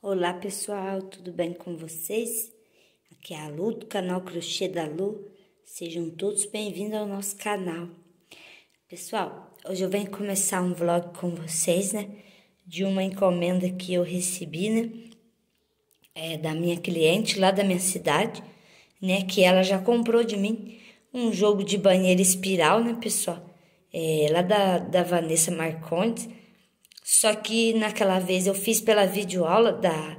Olá pessoal, tudo bem com vocês? Aqui é a Lu do canal Crochê da Lu. Sejam todos bem-vindos ao nosso canal. Pessoal, hoje eu venho começar um vlog com vocês, né? De uma encomenda que eu recebi, né? É, da minha cliente lá da minha cidade, né? Que ela já comprou de mim um jogo de banheiro espiral, né, pessoal? É, lá da, da Vanessa Marcondes. Só que naquela vez eu fiz pela videoaula da.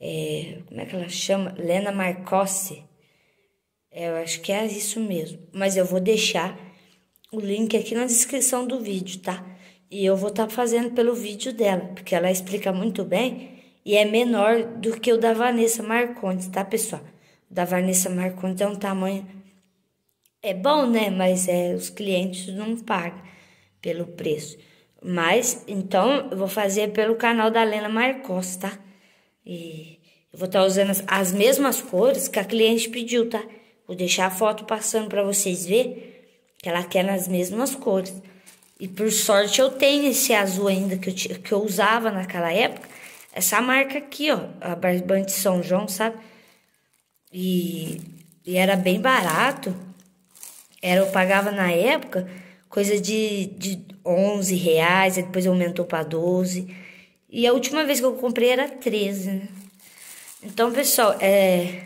É, como é que ela chama? Lena Marcosse. É, eu acho que é isso mesmo. Mas eu vou deixar o link aqui na descrição do vídeo, tá? E eu vou estar tá fazendo pelo vídeo dela, porque ela explica muito bem e é menor do que o da Vanessa Marcondes, tá, pessoal? O da Vanessa Marcondes é um tamanho é bom, né? Mas é, os clientes não pagam pelo preço. Mas, então, eu vou fazer pelo canal da Lena Marcos, tá? E eu vou estar tá usando as, as, mesmas cores que a cliente pediu, tá? Vou deixar a foto passando para vocês ver que ela quer nas mesmas cores. E por sorte eu tenho esse azul ainda que eu, que eu usava naquela época. Essa marca aqui, ó, a Barbante São João, sabe? E, e era bem barato. Era, eu pagava na época coisa de, de 11 reais, aí depois aumentou para 12. E a última vez que eu comprei era 13, né? Então, pessoal, é...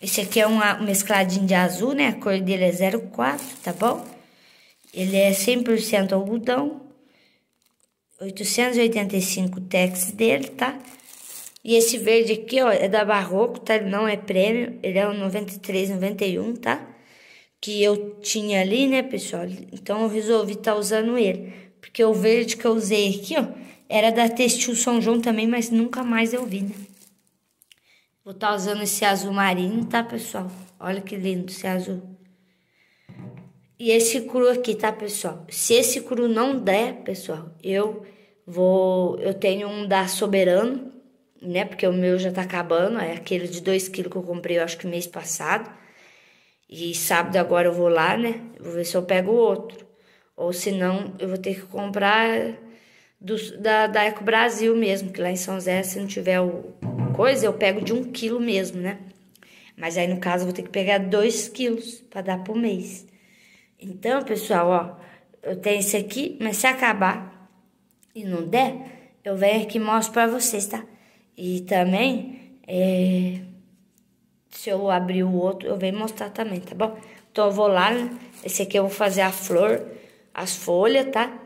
esse aqui é um mescladinho de azul, né? A cor dele é 04, tá bom? Ele é 100% algodão. 885 tex dele, tá? E esse verde aqui, ó, é da Barroco, tá? Ele não é prêmio, ele é um 93, 91, tá? que eu tinha ali, né, pessoal? Então eu resolvi estar tá usando ele. Porque o verde que eu usei aqui, ó, era da Textil São João também, mas nunca mais eu vi, né? Vou estar tá usando esse azul marinho, tá, pessoal? Olha que lindo esse azul. E esse cru aqui, tá, pessoal? Se esse cru não der, pessoal, eu vou... Eu tenho um da Soberano, né? Porque o meu já tá acabando, é aquele de 2kg que eu comprei, eu acho que mês passado. E sábado agora eu vou lá, né? Vou ver se eu pego outro. Ou se não, eu vou ter que comprar do, da, da Eco Brasil mesmo, que lá em São José, se não tiver o coisa, eu pego de um quilo mesmo, né? Mas aí, no caso, eu vou ter que pegar dois quilos para dar por mês. Então, pessoal, ó, eu tenho esse aqui, mas se acabar e não der, eu venho aqui e mostro para vocês, tá? E também, é se eu abrir o outro, eu venho mostrar também, tá bom? Então eu vou lá, né? esse aqui eu vou fazer a flor, as folhas, tá?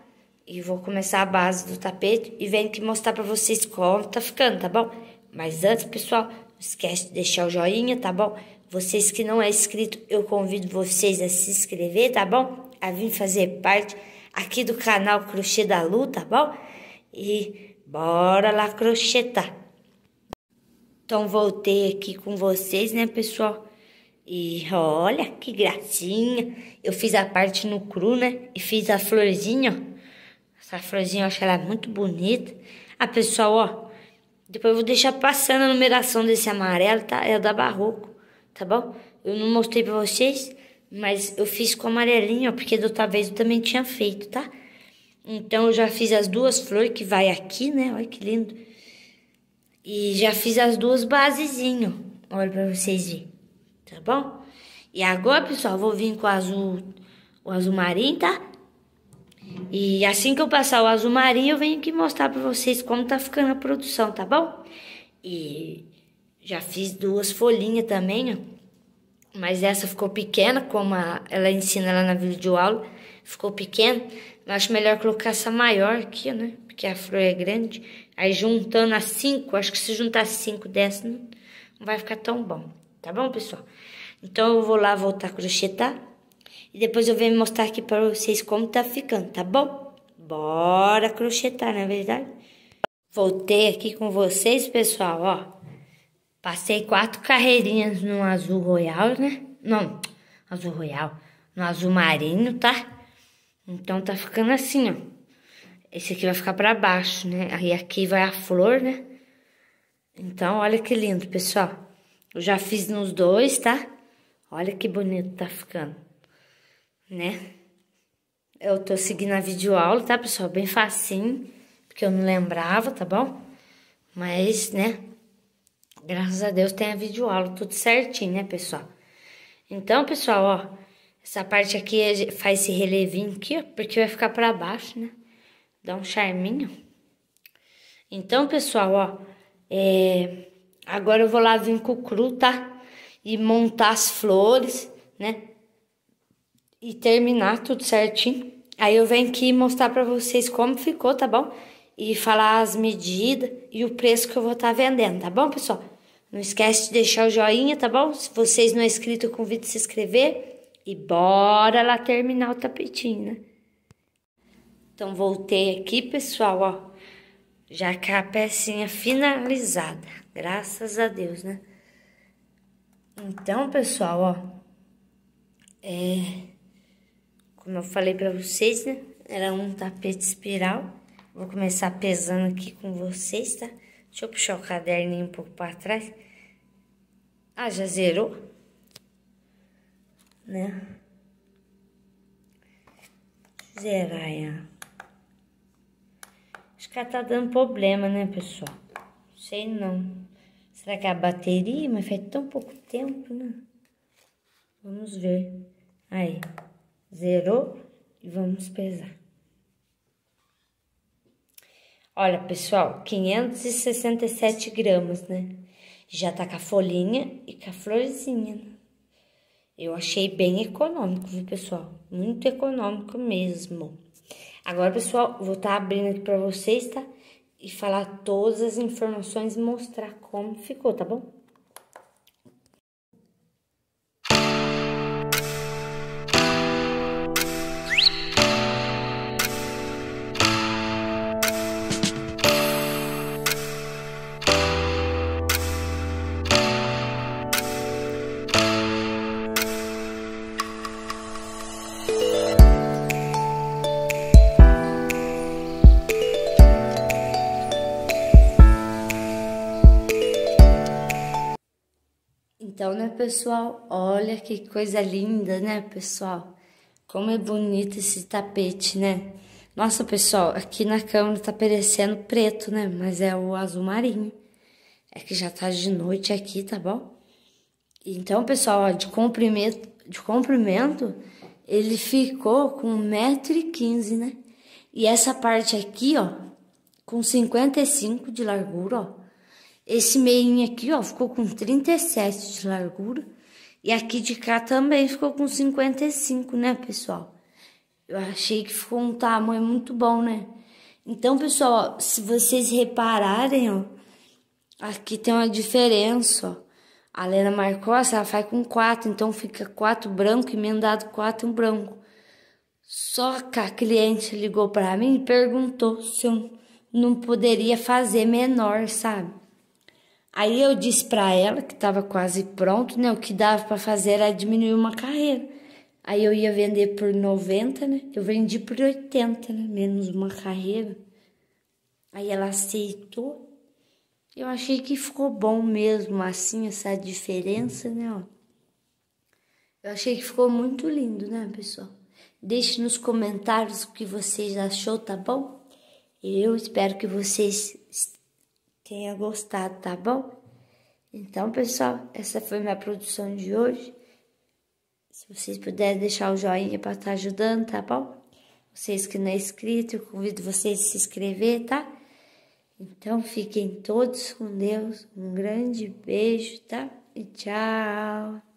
E vou começar a base do tapete e venho aqui mostrar pra vocês como tá ficando, tá bom? Mas antes, pessoal, não esquece de deixar o joinha, tá bom? Vocês que não é inscrito, eu convido vocês a se inscrever, tá bom? A vir fazer parte aqui do canal Crochê da Lu, tá bom? E bora lá crochetar! Tá? Então, voltei aqui com vocês, né, pessoal? E olha que gracinha. Eu fiz a parte no cru, né? E fiz a florzinha, ó. Essa florzinha eu acho ela muito bonita. Ah, pessoal, ó. Depois eu vou deixar passando a numeração desse amarelo, tá? É da Barroco, tá bom? Eu não mostrei pra vocês, mas eu fiz com amarelinho, ó. Porque da outra vez eu também tinha feito, tá? Então, eu já fiz as duas flores que vai aqui, né? Olha que lindo. E já fiz as duas basezinho. Olha para vocês verem. Tá bom? E agora, pessoal, vou vir com o azul, o azul marinho, tá? E assim que eu passar o azul marinho, eu venho aqui mostrar para vocês como tá ficando a produção, tá bom? E já fiz duas folhinhas também, ó. Mas essa ficou pequena, como a, ela ensina lá na videoaula. Ficou pequena. Mas acho melhor colocar essa maior aqui, né? Porque a flor é grande. Aí juntando a cinco acho que se juntar cinco dessas, não vai ficar tão bom. Tá bom, pessoal? Então eu vou lá voltar a crochetar. Tá? E depois eu venho mostrar aqui para vocês como tá ficando, tá bom? Bora crochetar, tá, não é verdade? Voltei aqui com vocês, pessoal, ó. Passei quatro carreirinhas no azul royal, né? Não, azul royal. No azul marinho, tá? Então tá ficando assim, ó. Esse aqui vai ficar para baixo, né? Aí aqui vai a flor, né? Então, olha que lindo, pessoal. Eu já fiz nos dois, tá? Olha que bonito tá ficando, né? Eu tô seguindo a videoaula, tá, pessoal? Bem facinho, porque eu não lembrava, tá bom? Mas, né? Graças a Deus tem a videoaula, tudo certinho, né, pessoal? Então, pessoal, ó, essa parte aqui é faz esse relevinho aqui, ó, porque vai ficar pra baixo, né? Dá um charminho. Então, pessoal, ó. É... Agora eu vou lá vir com o cru, tá? E montar as flores, né? E terminar tudo certinho. Aí eu venho aqui mostrar pra vocês como ficou, tá bom? E falar as medidas e o preço que eu vou estar tá vendendo, tá bom, pessoal? Não esquece de deixar o joinha, tá bom? Se vocês não é inscrito, eu convido a se inscrever. E bora lá terminar o tapetinho, né? Então, voltei aqui, pessoal, ó. Já que a pecinha finalizada. Graças a Deus, né? Então, pessoal, ó. É, como eu falei pra vocês, né? Era um tapete espiral. Vou começar pesando aqui com vocês, tá? Deixa eu puxar o caderninho um pouco pra trás. Ah, já zerou? Né? Zerar, Acho que tá dando problema, né, pessoal? Sei não. Será que é a bateria? Mas faz tão pouco tempo, né? Vamos ver. Aí, zerou e vamos pesar. Olha, pessoal, 567 gramas, né? Já tá com a folhinha e com a florzinha, né? Eu achei bem econômico, viu, pessoal? Muito econômico mesmo. Agora, pessoal, vou estar tá abrindo aqui para vocês, tá? E falar todas as informações, mostrar como ficou, tá bom? Então, né, pessoal? Olha que coisa linda, né, pessoal? Como é bonito esse tapete, né? Nossa, pessoal, aqui na câmera tá parecendo preto, né? Mas é o azul marinho. É que já tá de noite aqui, tá bom? Então, pessoal, ó, de comprimento, de comprimento, ele ficou com 1,15m, né? E essa parte aqui, ó, com 55 de largura, ó. Esse meinho aqui, ó, ficou com 37 de largura. E aqui de cá também ficou com 55, né, pessoal? Eu achei que ficou um tamanho muito bom, né? Então, pessoal, ó, se vocês repararem, ó, aqui tem uma diferença, ó. A Lena Marcos, ela faz com 4, então fica 4 branco, emendado 4 em branco. Só que a cliente ligou para mim e perguntou se eu não poderia fazer menor, sabe? Aí eu disse para ela que estava quase pronto, né? O que dava para fazer era diminuir uma carreira. Aí eu ia vender por 90, né? Eu vendi por 80, né? Menos uma carreira. Aí ela aceitou. Eu achei que ficou bom mesmo, assim, essa diferença, né? Ó. Eu achei que ficou muito lindo, né, pessoal? Deixe nos comentários o que vocês achou, tá bom? Eu espero que vocês tenha gostado, tá bom? Então, pessoal, essa foi minha produção de hoje. Se vocês puderem deixar o joinha para estar tá ajudando, tá bom? Vocês que não é inscrito, eu convido vocês a se inscrever, tá? Então, fiquem todos com Deus. Um grande beijo, tá? E tchau!